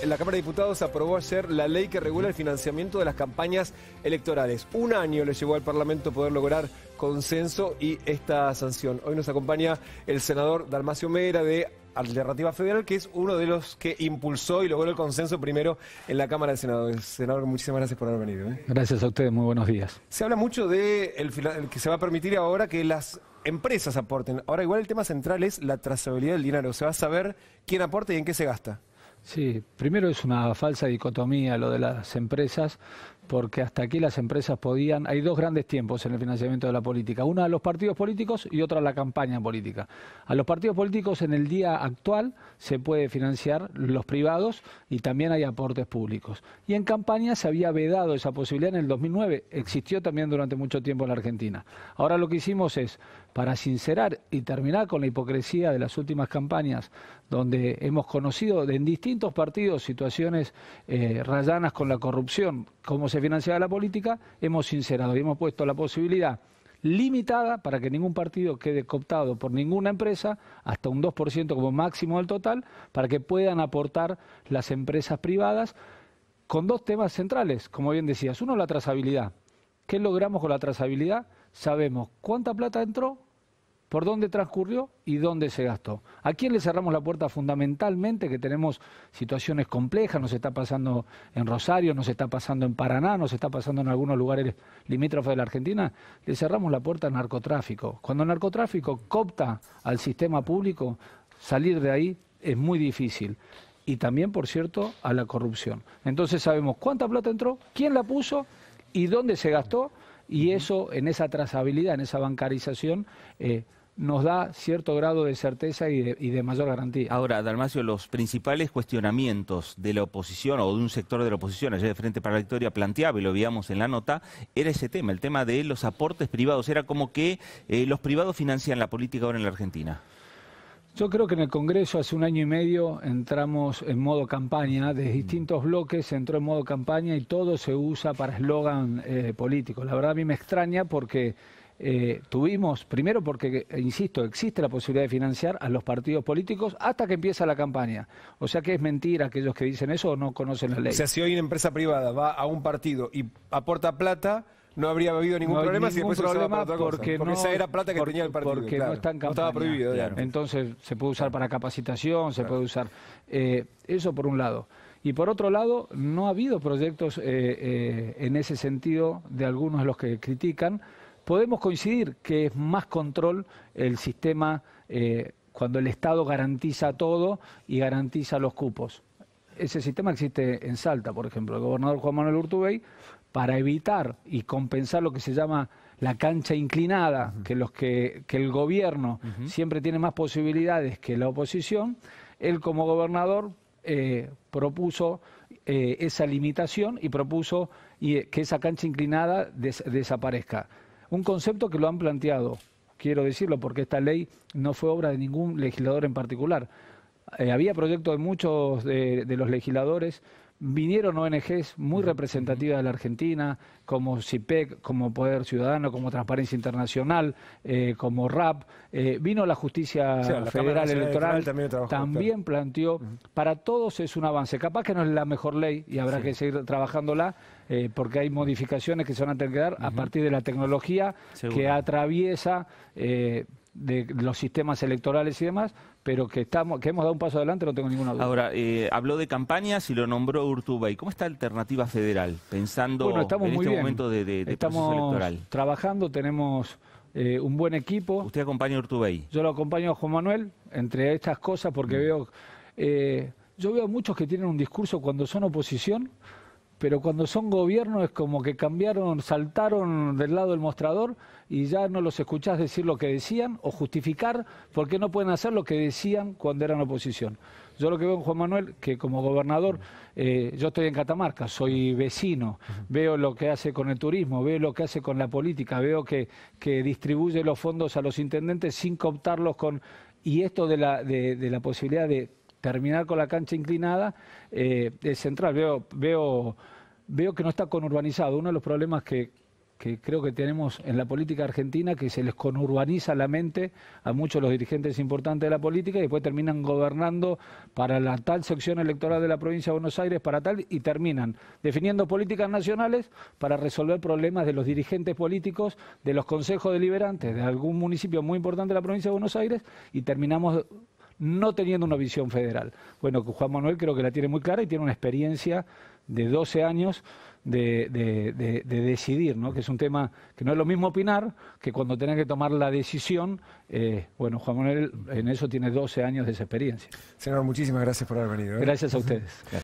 En la Cámara de Diputados aprobó ayer la ley que regula el financiamiento de las campañas electorales. Un año le llevó al Parlamento poder lograr consenso y esta sanción. Hoy nos acompaña el senador Dalmacio Mera de Alternativa Federal, que es uno de los que impulsó y logró el consenso primero en la Cámara de Senadores. Senador, muchísimas gracias por haber venido. ¿eh? Gracias a ustedes, muy buenos días. Se habla mucho de que se va a permitir ahora que las empresas aporten. Ahora igual el tema central es la trazabilidad del dinero. Se va a saber quién aporta y en qué se gasta. Sí, primero es una falsa dicotomía lo de las empresas, porque hasta aquí las empresas podían. Hay dos grandes tiempos en el financiamiento de la política: una a los partidos políticos y otra a la campaña política. A los partidos políticos en el día actual se puede financiar los privados y también hay aportes públicos. Y en campaña se había vedado esa posibilidad en el 2009. Existió también durante mucho tiempo en la Argentina. Ahora lo que hicimos es para sincerar y terminar con la hipocresía de las últimas campañas, donde hemos conocido en distintos partidos situaciones eh, rayanas con la corrupción, cómo se financiaba la política, hemos sincerado y hemos puesto la posibilidad limitada para que ningún partido quede cooptado por ninguna empresa, hasta un 2% como máximo del total, para que puedan aportar las empresas privadas con dos temas centrales, como bien decías. Uno, la trazabilidad. ¿Qué logramos con la trazabilidad? Sabemos cuánta plata entró, por dónde transcurrió y dónde se gastó. ¿A quién le cerramos la puerta fundamentalmente? Que tenemos situaciones complejas, nos está pasando en Rosario, nos está pasando en Paraná, nos está pasando en algunos lugares limítrofes de la Argentina. Le cerramos la puerta al narcotráfico. Cuando el narcotráfico copta al sistema público, salir de ahí es muy difícil. Y también, por cierto, a la corrupción. Entonces sabemos cuánta plata entró, quién la puso y dónde se gastó. Y eso, en esa trazabilidad, en esa bancarización, eh, nos da cierto grado de certeza y de, mayor garantía. Ahora, Dalmacio, los principales cuestionamientos de la oposición o de un sector de la oposición, ayer de Frente para la Victoria planteaba, y lo veíamos en la nota, era ese tema, el tema de los aportes privados. Era como que eh, los privados financian la política ahora en la Argentina. Yo creo que en el Congreso hace un año y medio entramos en modo campaña, de distintos bloques entró en modo campaña y todo se usa para eslogan eh, político. La verdad a mí me extraña porque eh, tuvimos, primero porque, eh, insisto, existe la posibilidad de financiar a los partidos políticos hasta que empieza la campaña. O sea que es mentira aquellos que dicen eso o no conocen la ley. O sea, si hoy una empresa privada va a un partido y aporta plata, no habría habido ningún problema después porque, esa era plata que tenía el partido. Porque no, estaba prohibido. Entonces se puede usar para capacitación, se puede usar... Eh, eso por un lado. Y por otro lado, no ha habido proyectos en ese sentido de algunos de los que critican, podemos coincidir que es más control el sistema eh, cuando el Estado garantiza todo y garantiza los cupos. Ese sistema existe en Salta, por ejemplo. El gobernador Juan Manuel Urtubey, para evitar y compensar lo que se llama la cancha inclinada, que, los que, el gobierno siempre tiene más posibilidades que la oposición, él como gobernador eh, propuso eh, esa limitación y propuso que esa cancha inclinada desaparezca un concepto que lo han planteado, quiero decirlo, porque esta ley no fue obra de ningún legislador en particular. Eh, había proyectos de muchos de los legisladores vinieron ONGs muy representativas de la Argentina, como CIPEC, e como Poder Ciudadano, como Transparencia Internacional, eh, como RAP. Eh, vino la Justicia Federal Electoral, también, planteó, para todos es un avance. Capaz que no es la mejor ley y habrá que seguir trabajándola, eh, porque hay modificaciones que se van a tener que dar a partir de la tecnología que atraviesa de los sistemas electorales y demás, pero que, estamos, que hemos dado un paso adelante, no tengo ninguna duda. Ahora, eh, habló de campañas y lo nombró Urtubey. ¿Cómo está Alternativa Federal pensando estamos en este momento de, de, de estamos proceso electoral? trabajando, tenemos... Eh, un buen equipo. ¿Usted acompaña a Urtubey? Yo lo acompaño a Juan Manuel, entre estas cosas, porque mm. veo... Eh, yo veo muchos que tienen un discurso cuando son oposición, pero cuando son gobierno es como que cambiaron, saltaron del lado del mostrador y ya no los escuchás decir lo que decían o justificar porque no pueden hacer lo que decían cuando eran oposición. Yo lo que veo en Juan Manuel, que como gobernador, eh, yo estoy en Catamarca, soy vecino, veo lo que hace con el turismo, veo lo que hace con la política, veo que, que distribuye los fondos a los intendentes sin cooptarlos con... Y esto de la, de, la posibilidad de terminar con la cancha inclinada eh, es central. Veo, veo veo que no está conurbanizado. Uno de los problemas que, creo que tenemos en la política argentina, que se les conurbaniza la mente a muchos de los dirigentes importantes de la política y después terminan gobernando para la tal sección electoral de la provincia de Buenos Aires, para tal, y terminan definiendo políticas nacionales para resolver problemas de los dirigentes políticos, de los consejos deliberantes de algún municipio muy importante de la provincia de Buenos Aires y terminamos no teniendo una visión federal. Bueno, Juan Manuel creo que la tiene muy clara y tiene una experiencia de 12 años de, de, decidir, ¿no? que es un tema que no es lo mismo opinar que cuando tenés que tomar la decisión. Eh, bueno, Juan Manuel en eso tiene 12 años de esa experiencia. Señor, muchísimas gracias por haber venido. ¿eh? Gracias a ustedes.